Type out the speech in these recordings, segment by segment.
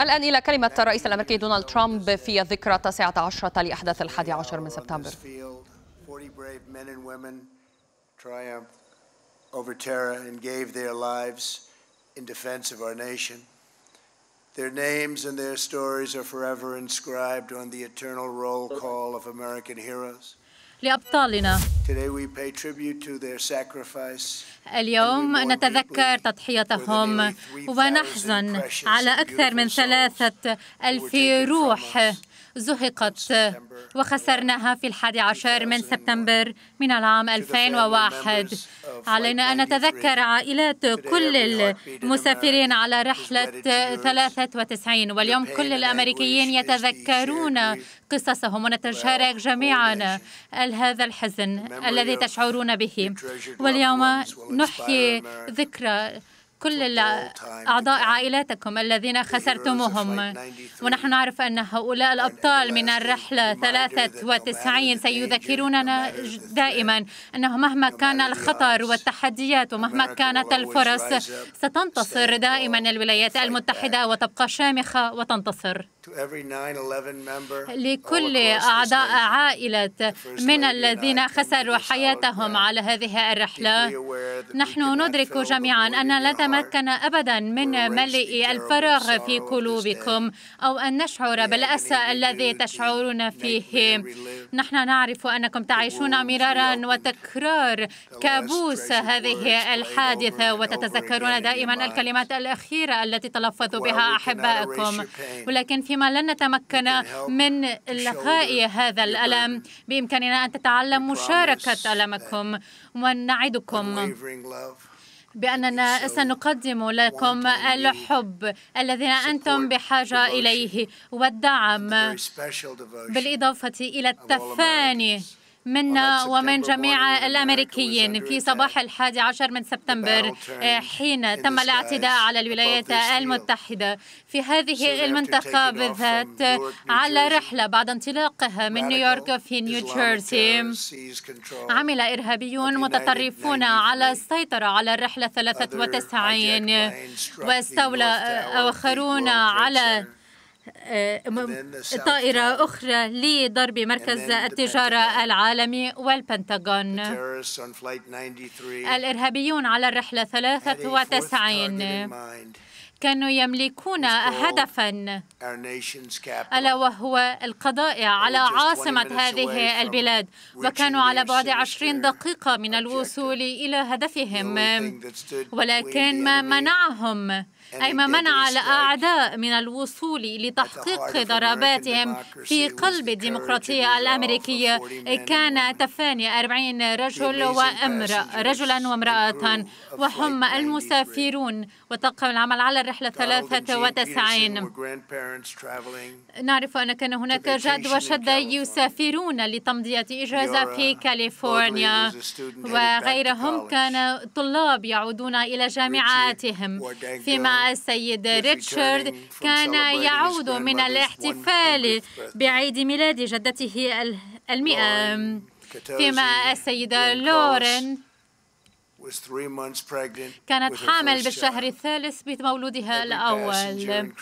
الآن إلى كلمة الرئيس الأمريكي دونالد ترامب في ذكرى التاسعة عشرة لأحداث الحادي عشر من سبتمبر over terror and gave their lives in defense of our nation. Their names and their stories are forever inscribed on the eternal roll call of American heroes. لأبطالنا اليوم نتذكر تضحيتهم ونحزن على أكثر من ثلاثة ألف روح زهقت وخسرناها في الحادي عشر من سبتمبر من العام 2001 علينا أن نتذكر عائلات كل المسافرين على رحلة 93 واليوم كل الأمريكيين يتذكرون قصصهم ونتشارك جميعا هذا الحزن الذي تشعرون به واليوم نحيي ذكرى كل أعضاء عائلاتكم الذين خسرتموهم ونحن نعرف أن هؤلاء الأبطال من الرحلة 93 سيذكروننا دائما أنه مهما كان الخطر والتحديات ومهما كانت الفرص ستنتصر دائما الولايات المتحدة وتبقى شامخة وتنتصر لكل أعضاء عائلة من الذين خسروا حياتهم على هذه الرحلة نحن ندرك جميعا أن لدى نتمكن أبدا من ملء الفراغ في قلوبكم أو أن نشعر بالأسى الذي تشعرون فيه نحن نعرف أنكم تعيشون مرارا وتكرار كابوس هذه الحادثة وتتذكرون دائما الكلمات الأخيرة التي تلفظ بها أحبائكم ولكن فيما لن نتمكن من الغاء هذا الألم بإمكاننا أن تتعلم مشاركة ألمكم ونعدكم بأننا سنقدم لكم الحب الذي أنتم بحاجة إليه والدعم بالإضافة إلى التفاني منا ومن جميع الأمريكيين في صباح الحادي عشر من سبتمبر آه، حين تم الاعتداء على الولايات المتحدة في هذه المنطقة بالذات على رحلة بعد انطلاقها من نيويورك في نيوجيرسي عمل إرهابيون متطرفون على السيطرة على الرحلة 93 واستولى آخرون على آه، طائرة أخرى لضرب مركز التجارة العالمي والبنتاغون الإرهابيون على الرحلة 93 كانوا يملكون هدفا ألا وهو القضاء على عاصمة هذه البلاد وكانوا على بعد عشرين دقيقة من الوصول إلى هدفهم ولكن ما منعهم أي ما منع الأعداء من الوصول لتحقيق ضرباتهم في قلب الديمقراطية الأمريكية كان تفاني 40 رجل وامرأة رجلا وامرأة وهم المسافرون وتقوم العمل على الرحلة 93 نعرف أن كان هناك جد وشد يسافرون لتمضية إجازة في كاليفورنيا وغيرهم كان طلاب يعودون إلى جامعاتهم فيما السيد ريتشارد كان يعود من الاحتفال بعيد ميلاد جدته المئة فيما السيدة لورنت كانت حامل بالشهر الثالث بمولودها الأول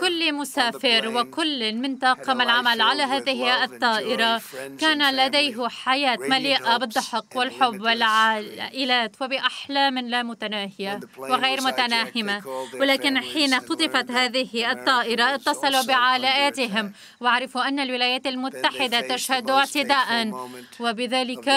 كل مسافر وكل من طاقم العمل على هذه الطائرة كان لديه حياة مليئة بالضحك والحب والعائلات وبأحلام لا متناهية وغير متناهمة ولكن حين اختطفت هذه الطائرة اتصلوا بعائلاتهم وعرفوا أن الولايات المتحدة تشهد اعتداء وبذلك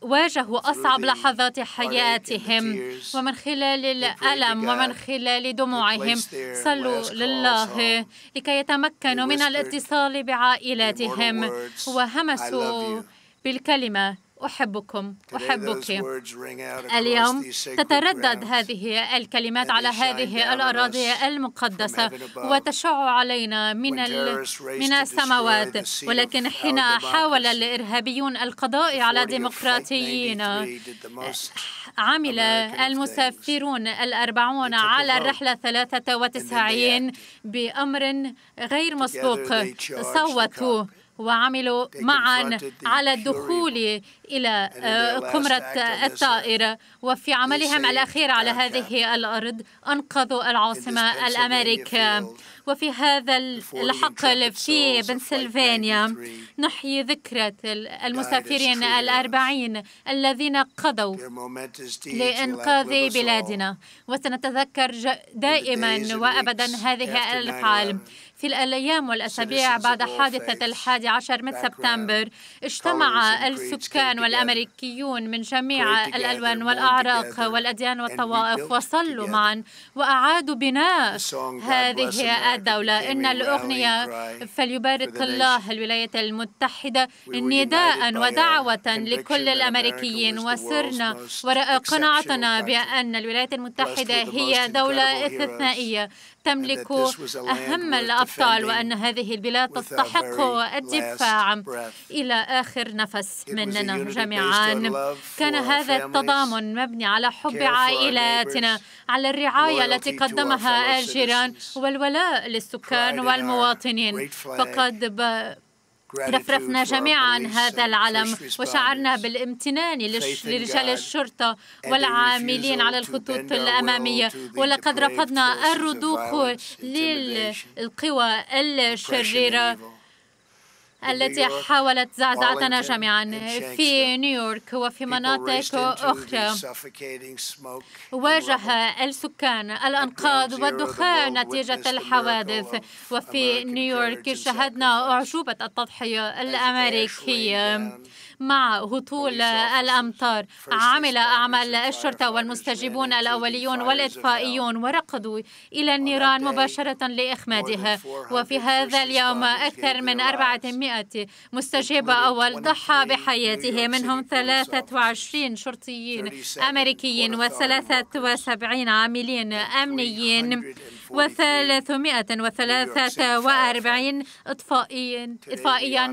واجهوا أصعب لحظات حياتهم ومن خلال الألم ومن خلال دموعهم صلوا لله لكي يتمكنوا من الاتصال بعائلاتهم وهمسوا بالكلمة أحبكم أحبك اليوم تتردد هذه الكلمات على هذه الأراضي المقدسة وتشع علينا من من السماوات ولكن حين حاول الإرهابيون القضاء على ديمقراطيين عمل المسافرون الأربعون على الرحلة 93 بأمر غير مسبوق صوتوا وعملوا معا على الدخول إلى قمرة آه، الطائرة وفي عملهم الأخير على هذه الأرض أنقذوا العاصمة الأمريكية وفي هذا الحقل في بنسلفانيا نحيي ذكرى المسافرين الأربعين الذين قضوا لإنقاذ بلادنا وسنتذكر دائما وأبدا هذه الحال في الأيام والأسابيع بعد حادثة الحادي عشر من سبتمبر اجتمع السكان والأمريكيون من جميع الألوان والأعراق والأديان والطوائف وصلوا معا وأعادوا بناء هذه الدولة إن الأغنية فليبارك الله الولايات المتحدة نداء ودعوة لكل الأمريكيين وسرنا وراء قناعتنا بأن الولايات المتحدة هي دولة استثنائية تملك أهم الأبطال وأن هذه البلاد تستحق الدفاع إلى آخر نفس مننا جميعا كان هذا التضامن مبني على حب عائلاتنا على الرعاية التي قدمها الجيران والولاء للسكان والمواطنين فقد رفرفنا جميعا هذا العلم وشعرنا بالامتنان لرجال الشرطة والعاملين على الخطوط الأمامية ولقد رفضنا الرضوخ للقوى الشريرة التي حاولت زعزعتنا جميعا في نيويورك وفي مناطق أخرى واجه السكان الأنقاض والدخان نتيجة الحوادث وفي نيويورك شهدنا أعجوبة التضحية الأمريكية مع هطول الأمطار عمل أعمال الشرطة والمستجيبون الأوليون والإطفائيون ورقدوا إلى النيران مباشرة لإخمادها وفي هذا اليوم أكثر من 400 مستجيب أول ضحى بحياته منهم 23 شرطيين أمريكيين و73 عاملين أمنيين و343 إطفائيين إطفائيا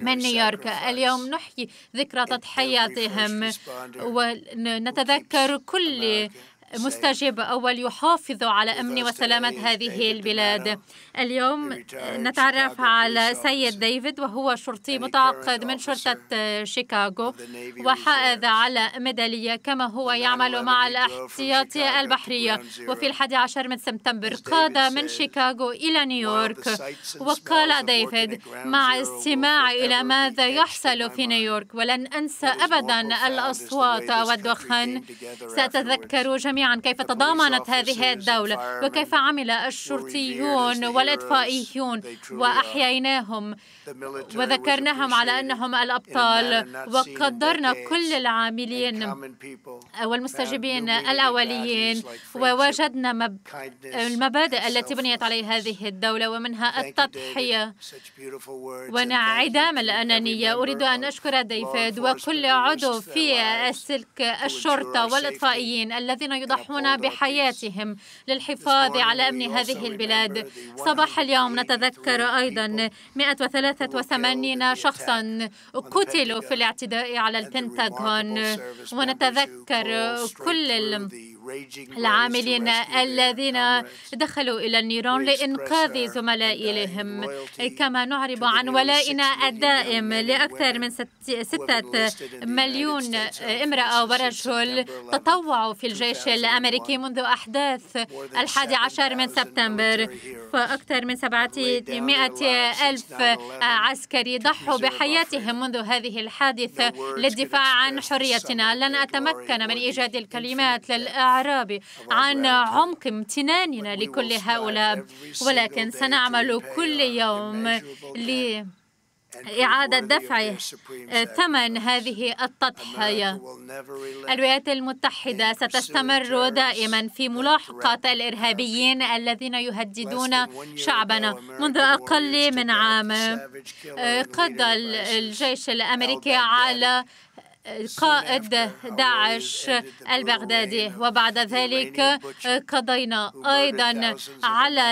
من نيويورك اليوم اليوم نحيي ذكرى تضحياتهم ونتذكر كل مستجب أول يحافظ على أمن وسلامة هذه البلاد اليوم نتعرف على سيد ديفيد وهو شرطي متعقد من شرطة آه، شيكاغو وحائز على ميدالية كما هو يعمل مع الاحتياطية البحرية وفي الحادي عشر من سبتمبر قاد من شيكاغو إلى نيويورك وقال ديفيد مع استماع إلى ماذا يحصل في نيويورك ولن أنسى أبدا الأصوات والدخان سأتذكر جميع جميعا كيف تضامنت هذه الدولة وكيف عمل الشرطيون والإطفائيون وأحييناهم وذكرناهم على أنهم الأبطال وقدرنا كل العاملين والمستجيبين الأوليين ووجدنا المبادئ التي بنيت عليها هذه الدولة ومنها التضحية وانعدام الأنانية أريد أن أشكر ديفيد وكل عضو في السلك الشرطة والإطفائيين الذين يضحون بحياتهم للحفاظ على أمن هذه البلاد صباح اليوم نتذكر أيضا 183 شخصا قتلوا في الاعتداء على البنتاغون ونتذكر كل العاملين الذين دخلوا إلى النيران لإنقاذ زملائهم كما نعرب عن ولائنا الدائم لأكثر من ستة مليون امرأة ورجل تطوعوا في الجيش الأمريكي منذ أحداث الحادي عشر من سبتمبر فأكثر من 700 ألف عسكري ضحوا بحياتهم منذ هذه الحادثة للدفاع عن حريتنا لن أتمكن من إيجاد الكلمات للأعلى العربي عن عمق امتناننا لكل هؤلاء ولكن سنعمل كل يوم ل إعادة دفع ثمن هذه التضحية الولايات المتحدة ستستمر دائما في ملاحقة الإرهابيين الذين يهددون شعبنا منذ أقل من عام قضى الجيش الأمريكي على قائد داعش البغدادي وبعد ذلك قضينا أيضا على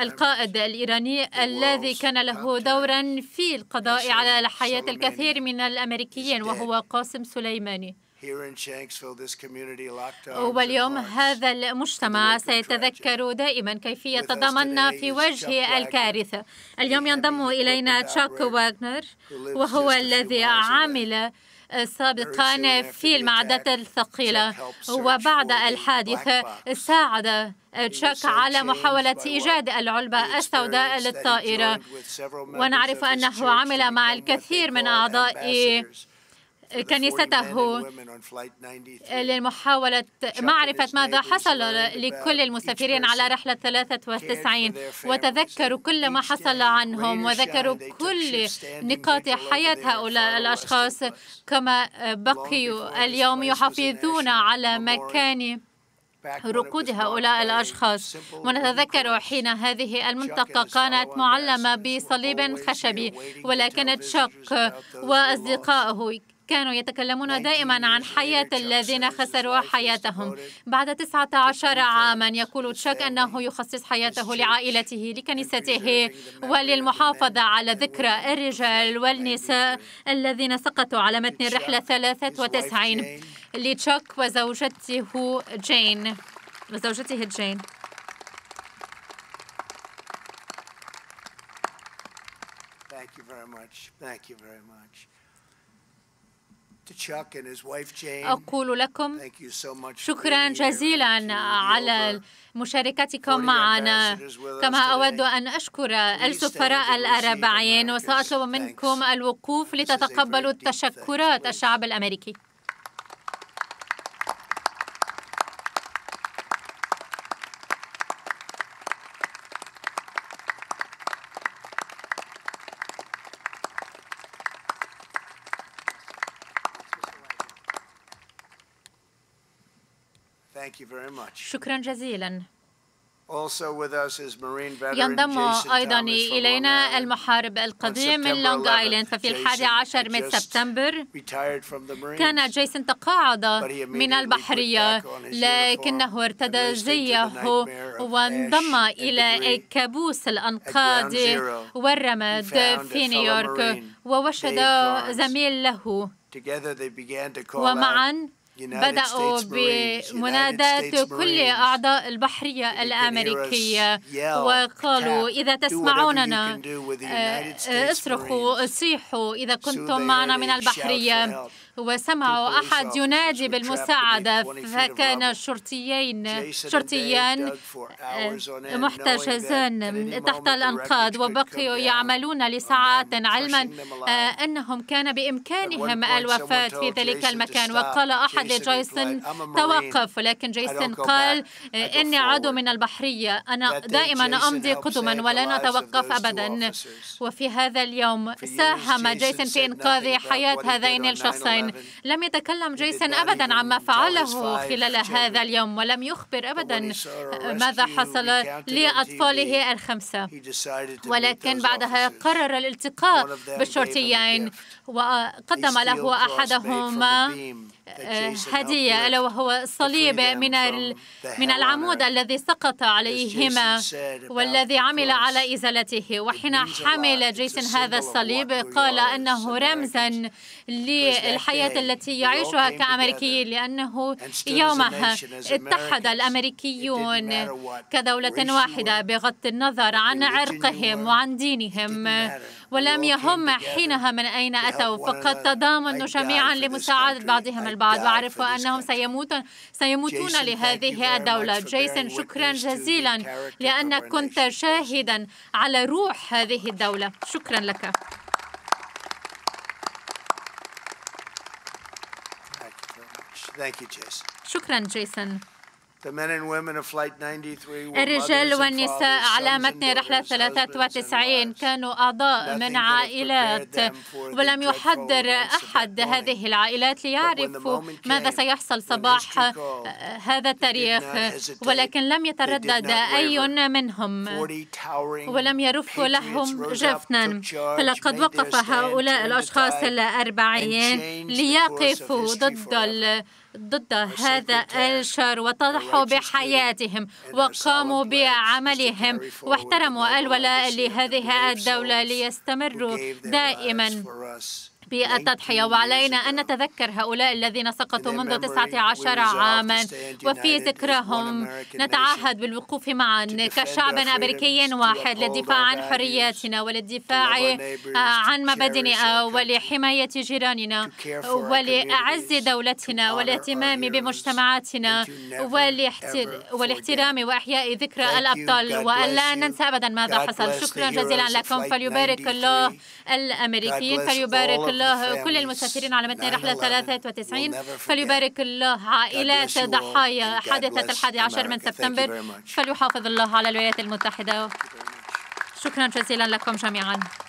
القائد الإيراني الذي كان له دورا في القضاء على حياة الكثير من الأمريكيين وهو قاسم سليماني واليوم هذا المجتمع سيتذكر دائما كيفية تضامننا في وجه الكارثة اليوم ينضم إلينا تشاك واغنر وهو الذي عمل سابقا في المعدات الثقيلة وبعد الحادث ساعد تشاك على محاولة إيجاد العلبة السوداء للطائرة ونعرف أنه عمل مع الكثير من أعضاء كنيسته لمحاولة معرفة ماذا حصل لكل المسافرين على رحلة 93 وتذكروا كل ما حصل عنهم وذكروا كل نقاط حياة هؤلاء الأشخاص كما بقيوا اليوم يحافظون على مكان ركود هؤلاء الأشخاص ونتذكر حين هذه المنطقة كانت معلمة بصليب خشبي ولكن تشك وأصدقائه كانوا يتكلمون دائما عن حياة الذين خسروا حياتهم بعد 19 عاما يقول تشاك أنه يخصص حياته لعائلته لكنيسته وللمحافظة على ذكرى الرجال والنساء الذين سقطوا على متن الرحلة 93 لتشاك وزوجته جين وزوجته جين Thank you very much. Thank you very much. أقول لكم شكرا جزيلا على مشاركتكم معنا كما أود أن أشكر السفراء الأربعين وسأطلب منكم الوقوف لتتقبلوا التشكرات الشعب الأمريكي Thank you very much. شكرا جزيلا. ينضم أيضا إلينا المحارب القديم من لونغ آيلاند ففي الحادي عشر من سبتمبر كان جيسون تقاعد من البحرية لكنه ارتدى زيه وانضم إلى كابوس الأنقاض والرماد في نيويورك ووشد زميل له ومعا بدأوا بمناداة كل أعضاء البحرية الأمريكية وقالوا إذا تسمعوننا آه، اصرخوا صيحوا إذا كنتم معنا من البحرية وسمعوا أحد ينادي بالمساعدة فكان الشرطيين شرطيان آه، محتجزان تحت الأنقاض وبقيوا يعملون لساعات علما آه، أنهم كان بإمكانهم الوفاة في ذلك المكان وقال أحد جايسون توقف لكن جايسون قال إني عدو من البحرية أنا دائما أمضي قدما ولا اتوقف أبدا وفي هذا اليوم ساهم جايسون في إنقاذ حياة هذين الشخصين لم يتكلم جيسون أبدا عما فعله خلال هذا اليوم ولم يخبر أبدا ماذا حصل لأطفاله الخمسة ولكن بعدها قرر الالتقاء بالشرطيين وقدم له أحدهما آه، هدية ألا وهو صليب من من العمود الذي سقط عليهما والذي عمل على إزالته وحين حمل جيسون هذا الصليب قال أنه رمزا للحياة التي يعيشها كأمريكيين لأنه يومها اتحد الأمريكيون كدولة واحدة بغض النظر عن عرقهم وعن دينهم ولم يهم حينها من أين أتوا فقد تضامنوا جميعا لمساعدة بعضهم البعض وأعرف أنهم سيموتون سيموتون لهذه الدولة جيسون شكرا جزيلا لأنك كنت شاهدا على روح هذه الدولة شكرا لك شكرا جيسون الرجال والنساء على متن رحلة 93 كانوا أعضاء من عائلات ولم يحضر أحد هذه العائلات ليعرفوا ماذا سيحصل صباح هذا التاريخ ولكن لم يتردد أي منهم ولم يرف لهم جفنا فلقد وقف هؤلاء الأشخاص الأربعين ليقفوا ضد ضد هذا الشر وضحوا بحياتهم وقاموا بعملهم واحترموا الولاء لهذه الدولة ليستمروا دائما بالتضحية وعلينا أن نتذكر هؤلاء الذين سقطوا منذ 19 عاما وفي ذكرهم نتعهد بالوقوف معا كشعب أمريكي واحد للدفاع عن حرياتنا وللدفاع عن مبادئنا ولحماية جيراننا ولأعز دولتنا والاهتمام بمجتمعاتنا والاحترام وإحياء ذكرى الأبطال وألا ننسى أبدا ماذا حصل شكرا جزيلا لكم فليبارك الله الأمريكيين فليبارك الله كل المسافرين على متن رحلة 93 فليبارك الله عائلات ضحايا حادثة الحادي عشر من سبتمبر فليحافظ الله على الولايات المتحدة شكرا جزيلا لكم جميعا